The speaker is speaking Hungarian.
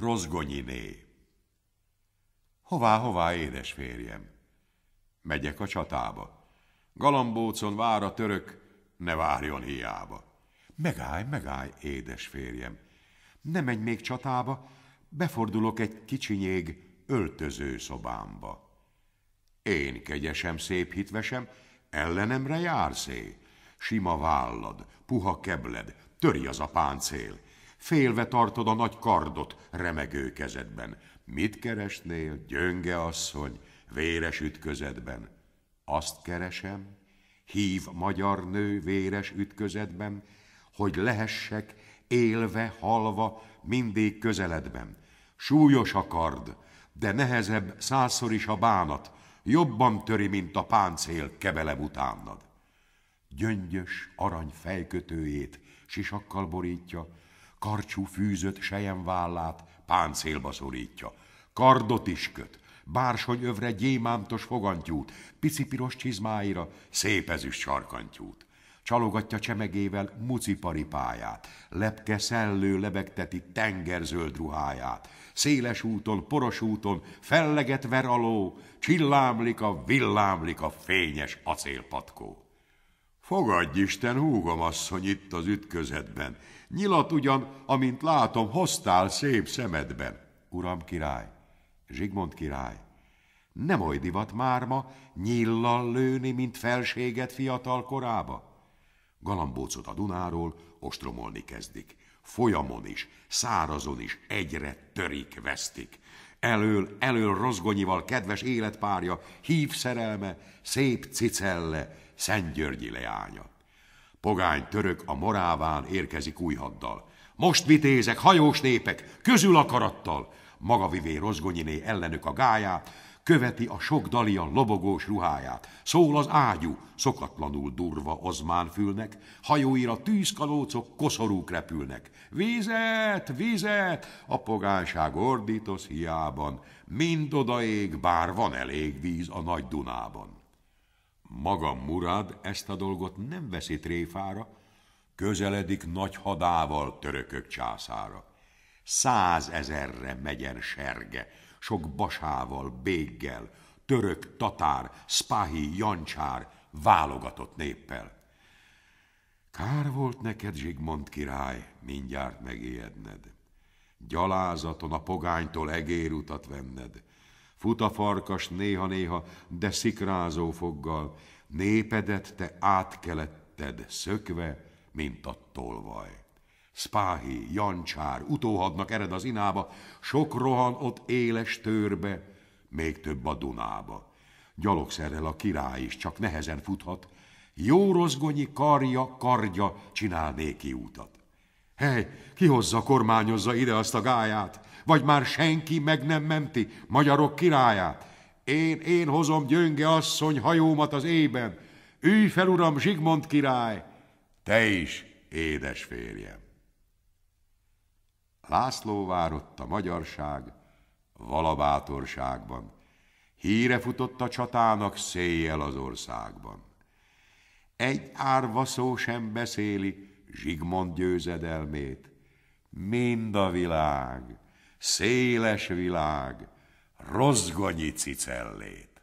Rozgonyiné. Hová, hová, édes férjem? Megyek a csatába. Galambócon vár a török, ne várjon hiába. Megállj, megállj, édes férjem. Ne menj még csatába, befordulok egy kicsinyég öltöző szobámba. Én kegyesem, szép hitvesem, ellenemre járszé. Sima vállad, puha kebled, törj az a páncél. Félve tartod a nagy kardot remegő kezedben. Mit keresnél, gyönge asszony, véres ütközetben? Azt keresem, hív magyar nő véres ütközetben, hogy lehessek élve, halva, mindig közeledben. Súlyos a kard, de nehezebb százszor is a bánat, jobban töri, mint a páncél kebelem utánad. Gyöngyös arany fejkötőjét sisakkal borítja, karcsú fűzött sejemvállát páncélba szorítja. Kardot is köt, bársony övre gyémántos fogantyút, picipiros csizmáira szép ezüst sarkantyút. Csalogatja csemegével muciparipáját, lepke szellő lebegteti tengerzöld ruháját, széles úton, poros úton, felleget ver aló, csillámlik a villámlik a fényes acélpatkó. Fogadj Isten, húgom asszony itt az ütközetben. Nyilat ugyan, amint látom, hoztál szép szemedben. Uram király, Zsigmond király, nem oly divat már ma nyillal lőni, mint felséget fiatal korába? Galambócot a Dunáról ostromolni kezdik. Folyamon is, szárazon is egyre törik, vesztik. Elől, elől rozgonyival kedves életpárja, hív szerelme, szép cicelle, Györgyi leánya. Pogány török a moráván érkezik újhaddal. Most vitézek, hajós népek, közül akarattal! Maga vivé rozgonyiné ellenük a gáját, követi a sok dalia lobogós ruháját. Szól az ágyú, szokatlanul durva fülnek, hajóira tűzkalócok, koszorúk repülnek. Vizet, vizet, a pogánság ordítoz hiában, mind ég, bár van elég víz a nagy Dunában. Maga Murad ezt a dolgot nem veszi tréfára, közeledik nagy hadával törökök császára. Százezerre megyen serge, sok basával, béggel, török, tatár, szpahi, jancsár, válogatott néppel. Kár volt neked, Zsigmond király, mindjárt megijedned. Gyalázaton a pogánytól egérutat venned. Fut a farkas néha-néha, de szikrázó foggal, népedet te átkeletted szökve, mint a tolvaj. Spáhi, Jancsár, utóhadnak ered az inába, sok rohan ott éles törbe, még több a Dunába. Gyalogszerrel a király is csak nehezen futhat, jó rozgonyi karja, kardja csinál néki útat. Hely, kihozza, kormányozza ide azt a gáját, vagy már senki meg nem menti magyarok királyát. Én, én hozom gyönge asszony hajómat az ében, ülj fel, uram, Zsigmond király, te is, édes férjem. László várott a magyarság, valabátorságban. Híre futott a csatának széjjel az országban. Egy árva szó sem beszéli Zsigmond győzedelmét. Mind a világ, széles világ, rozgonyi cicellét.